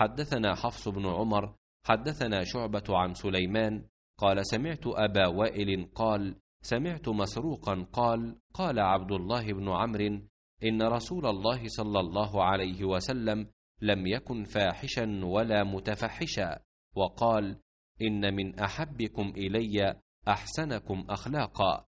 حدثنا حفص بن عمر حدثنا شعبة عن سليمان قال سمعت أبا وائل قال سمعت مسروقا قال قال عبد الله بن عمرو إن رسول الله صلى الله عليه وسلم لم يكن فاحشا ولا متفحشا وقال إن من أحبكم إلي أحسنكم أخلاقا